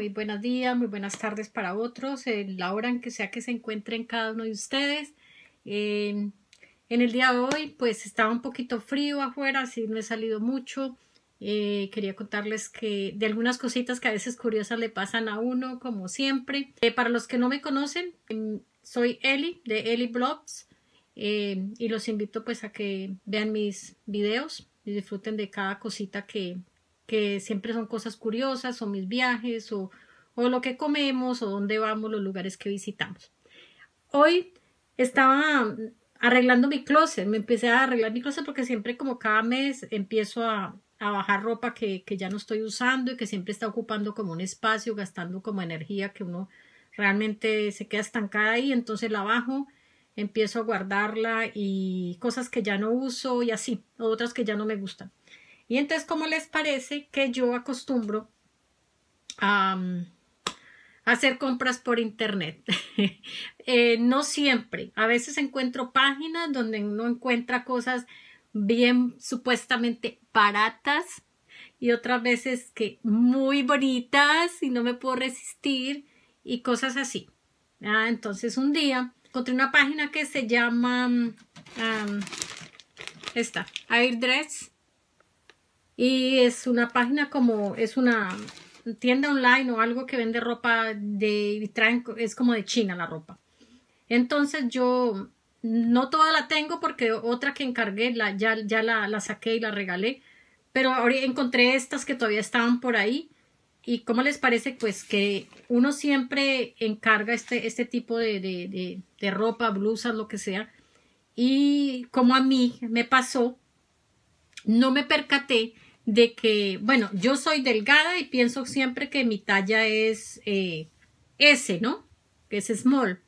muy buenos días, muy buenas tardes para otros, en la hora en que sea que se encuentren cada uno de ustedes. en el día de hoy, pues estaba un poquito frío afuera, así no he salido mucho. Eh, quería contarles que de algunas cositas que a veces curiosas le pasan a uno, como siempre. Eh, para los que no me conocen, em, soy Eli de Eli Blogs eh, y los invito pues a que vean mis videos y disfruten de cada cosita que, que siempre son cosas curiosas, o mis viajes, o, o lo que comemos, o dónde vamos, los lugares que visitamos. Hoy estaba arreglando mi closet, me empecé a arreglar mi closet porque siempre como cada mes empiezo a, a bajar ropa que, que, ya no estoy usando y que siempre está ocupando como un espacio, gastando como energía que uno realmente se queda estancada ahí, entonces la bajo, empiezo a guardarla y cosas que ya no uso y así, otras que ya no me gustan. Y entonces, ¿cómo les parece que yo acostumbro a mm, hacer compras por internet? Eh, no siempre. A veces encuentro páginas donde uno encuentra cosas bien supuestamente baratas y otras veces que muy bonitas y no me puedo resistir y cosas así. Ah, entonces un día encontré una página que se llama mm, ah, esta, Airdress y es una página como, es una tienda online o algo que vende ropa de, es como de China la ropa. Entonces yo no toda la tengo porque otra que encargué la, ya, ya la, saqué y la regalé, pero ahora encontré estas que todavía estaban por ahí. ¿Y cómo les parece? Pues que uno siempre encarga este, este tipo de, de, de, de ropa, blusas, lo que sea. Y como a mí me pasó, no me percaté de que, bueno, yo soy delgada y pienso siempre que mi talla es ese, eh, S, ¿no? Que es small.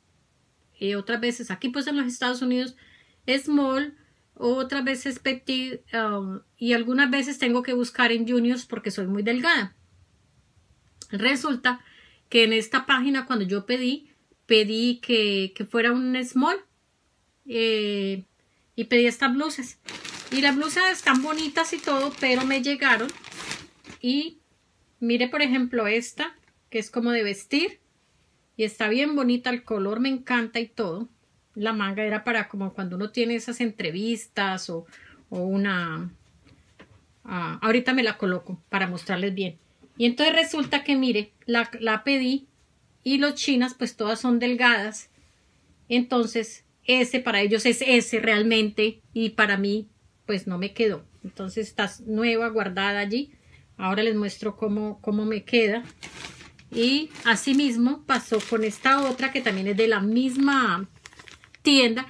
Y eh, otras veces, aquí pues en los Estados Unidos, small, otras veces petit, um, y algunas veces tengo que buscar en juniors porque soy muy delgada. Resulta que en esta página cuando yo pedí, pedí que, fuera un small eh, y pedí estas blusas. Y las blusas están bonitas y todo, pero me llegaron. Y mire, por ejemplo, esta, que es como de vestir. Y está bien bonita, el color me encanta y todo. La manga era para como cuando uno tiene esas entrevistas o, o una... Ah, ahorita me la coloco para mostrarles bien. Y entonces resulta que, mire, la, la pedí y los chinas pues todas son delgadas. Entonces, ese para ellos es ese realmente y para mí pues no me quedó. Entonces está nueva, guardada allí. Ahora les muestro cómo, cómo me queda. Y asimismo pasó con esta otra que también es de la misma tienda.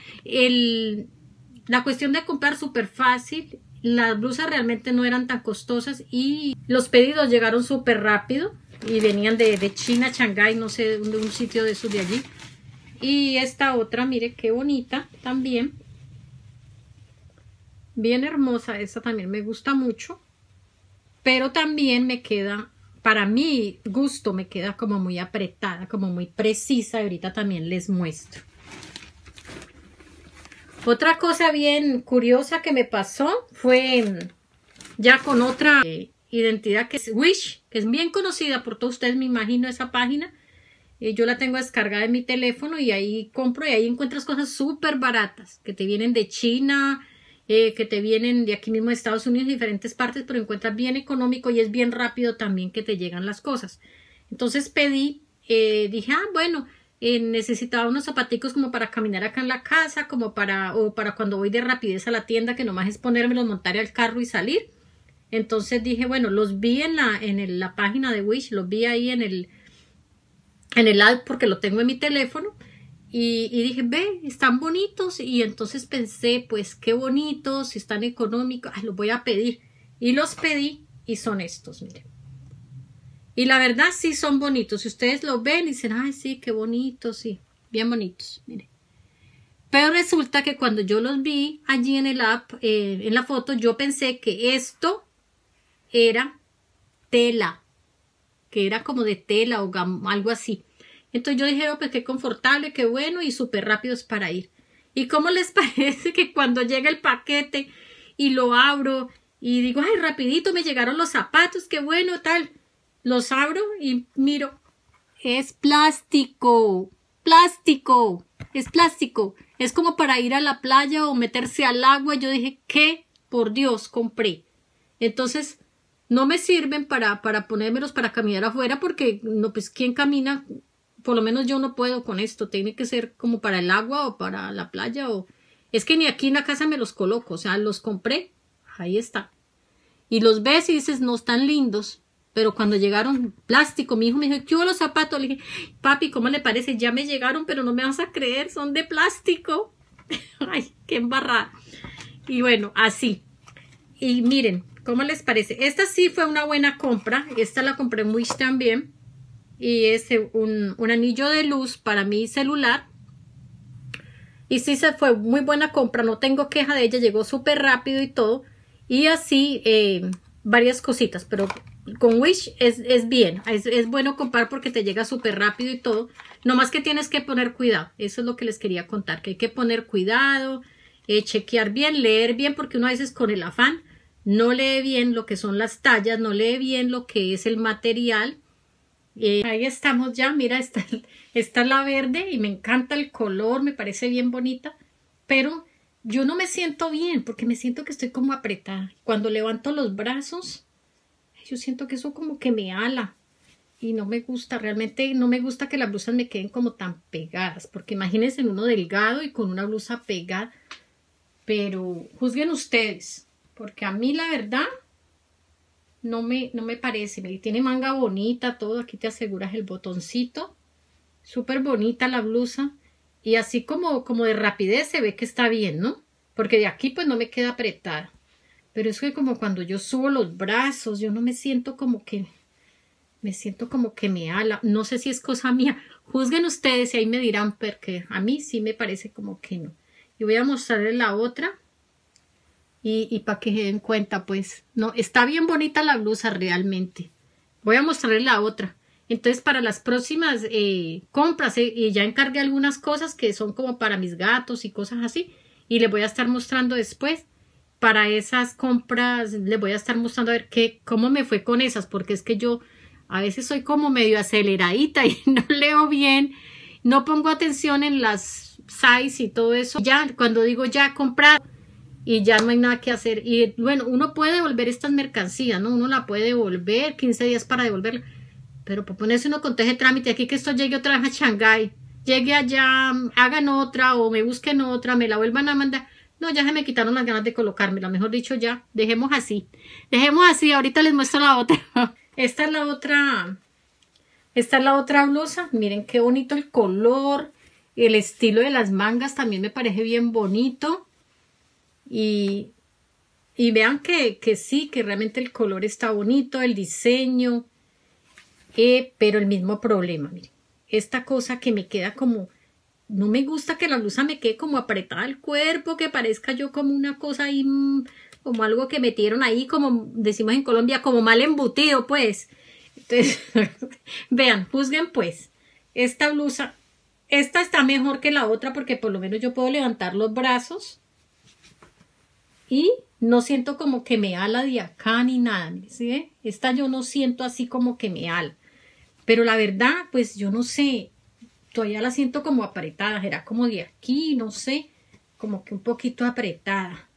la cuestión de comprar súper fácil. Las blusas realmente no eran tan costosas y los pedidos llegaron súper rápido y venían de, China, Shanghai, no sé, de un sitio de esos de allí. Y esta otra, mire qué bonita también bien hermosa, esta también me gusta mucho, pero también me queda, para mi gusto, me queda como muy apretada, como muy precisa, ahorita también les muestro. Otra cosa bien curiosa que me pasó fue mm, ya con otra eh, identidad que es Wish, que es bien conocida por todos ustedes, me imagino esa página. Eh, yo la tengo descargada en mi teléfono y ahí compro y ahí encuentras cosas súper baratas que te vienen de China, eh, que te vienen de aquí mismo de Estados Unidos, diferentes partes, pero encuentras bien económico y es bien rápido también que te llegan las cosas. Entonces pedí, eh, dije, ah, bueno, eh, necesitaba unos zapaticos como para caminar acá en la casa, como para, o para cuando voy de rapidez a la tienda, que nomás es ponérmelos, montar al carro y salir. Entonces dije, bueno, los vi en la, en la página de Wish, los vi ahí en el, en el ad porque lo tengo en mi teléfono y, dije, ve, están bonitos. Y entonces pensé, pues qué bonitos, están económicos, los voy a pedir. Y los pedí y son estos, miren. Y la verdad sí son bonitos. Si ustedes los ven y dicen, ay, sí, qué bonitos, sí, bien bonitos, miren. Pero resulta que cuando yo los vi allí en el app, eh, en la foto, yo pensé que esto era tela, que era como de tela o algo así. Entonces yo dije, oh, pues qué confortable, qué bueno y súper rápidos para ir. ¿Y cómo les parece que cuando llega el paquete y lo abro y digo, ay, rapidito me llegaron los zapatos, qué bueno, tal. Los abro y miro. Es plástico, plástico, es plástico. Es como para ir a la playa o meterse al agua. Yo dije, ¿qué? Por Dios, compré. Entonces, no me sirven para, para ponérmelos para caminar afuera porque, no, pues, ¿quién camina por lo menos yo no puedo con esto, tiene que ser como para el agua o para la playa o... Es que ni aquí en la casa me los coloco, o sea, los compré, ahí está. Y los ves y dices, no están lindos, pero cuando llegaron plástico, mi hijo me dijo, ¿qué hubo los zapatos? Le dije, papi, ¿cómo le parece? Ya me llegaron, pero no me vas a creer, son de plástico. Ay, qué embarrada. Y bueno, así. Y miren, ¿cómo les parece? Esta sí fue una buena compra, esta la compré muy también y es e, un, anillo de luz para mi celular. Y sí, se fue muy buena compra, no tengo queja de ella, llegó súper rápido y todo. Y así eh, varias cositas, pero con Wish es, es bien, es, bueno comprar porque te llega súper rápido y todo. Nomás que tienes que poner cuidado, eso es lo que les quería contar, que hay que poner cuidado, eh, chequear bien, leer bien, porque uno a veces con el afán no lee bien lo que son las tallas, no lee bien lo que es el material ahí estamos ya, mira, está, está la verde y me encanta el color, me parece bien bonita, pero yo no me siento bien porque me siento que estoy como apretada. Cuando levanto los brazos, yo siento que eso como que me ala y no me gusta, realmente no me gusta que las blusas me queden como tan pegadas, porque imagínense uno delgado y con una blusa pegada, pero juzguen ustedes, porque a mí la verdad no me, no me parece. tiene manga bonita, todo. Aquí te aseguras el botoncito. Súper bonita la blusa. Y así como, como de rapidez se ve que está bien, ¿no? Porque de aquí pues no me queda apretada. Pero es que como cuando yo subo los brazos, yo no me siento como que... Me siento como que me ala. No sé si es cosa mía. Juzguen ustedes y ahí me dirán, qué. a mí sí me parece como que no. Y voy a mostrarles la otra y, para que se den cuenta, pues, no, está bien bonita la blusa realmente. Voy a mostrarle la otra. Entonces, para las próximas eh, compras, eh, ya encargué algunas cosas que son como para mis gatos y cosas así. Y les voy a estar mostrando después. Para esas compras, les voy a estar mostrando a ver qué, cómo me fue con esas, porque es que yo a veces soy como medio aceleradita y no leo bien, no pongo atención en las size y todo eso. Ya, cuando digo ya comprar, y ya no hay nada que hacer. Y bueno, uno puede devolver estas mercancías, ¿no? Uno la puede devolver, 15 días para devolverla. Pero por ponerse uno con teje trámite, aquí que esto llegue otra vez a Shanghái, llegue allá, hagan otra o me busquen otra, me la vuelvan a mandar. No, ya se me quitaron las ganas de colocármela. Mejor dicho, ya, dejemos así. Dejemos así, ahorita les muestro la otra. Esta es la otra, esta es la otra blusa. Miren qué bonito el color, el estilo de las mangas también me parece bien bonito y, vean que, sí, que realmente el color está bonito, el diseño, eh, pero el mismo problema, miren. Esta cosa que me queda como, no me gusta que la blusa me quede como apretada al cuerpo, que parezca yo como una cosa ahí, mm, como algo que metieron ahí, como decimos en Colombia, como mal embutido, pues. Entonces, vean, juzguen pues. Esta blusa, esta está mejor que la otra porque por lo menos yo puedo levantar los brazos y no siento como que me ala de acá ni nada, ¿sí? Esta yo no siento así como que me ala. Pero la verdad, pues yo no sé, todavía la siento como apretada, era como de aquí, no sé, como que un poquito apretada.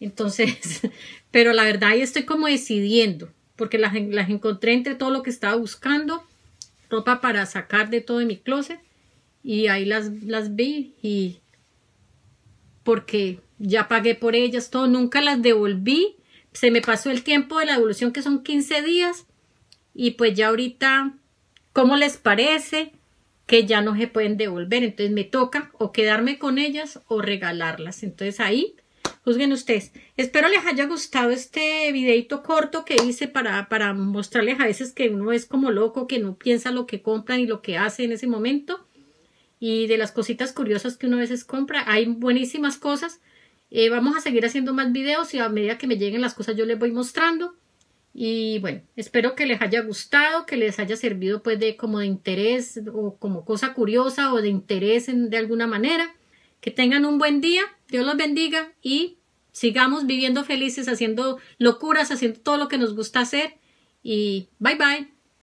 Entonces, pero la verdad ahí estoy como decidiendo, porque las, las encontré entre todo lo que estaba buscando, ropa para sacar de todo mi closet, y ahí las, las vi y porque ya pagué por ellas, todo, nunca las devolví, se me pasó el tiempo de la devolución que son 15 días y pues ya ahorita, ¿cómo les parece? que ya no se pueden devolver, entonces me toca o quedarme con ellas o regalarlas, entonces ahí juzguen ustedes. Espero les haya gustado este videito corto que hice para, para mostrarles a veces que uno es como loco, que no piensa lo que compran y lo que hace en ese momento y de las cositas curiosas que uno a veces compra. Hay buenísimas cosas. Eh, vamos a seguir haciendo más videos y a medida que me lleguen las cosas yo les voy mostrando. Y bueno, espero que les haya gustado, que les haya servido pues de como de interés o como cosa curiosa o de interés en, de alguna manera. Que tengan un buen día, Dios los bendiga y sigamos viviendo felices, haciendo locuras, haciendo todo lo que nos gusta hacer. Y bye bye.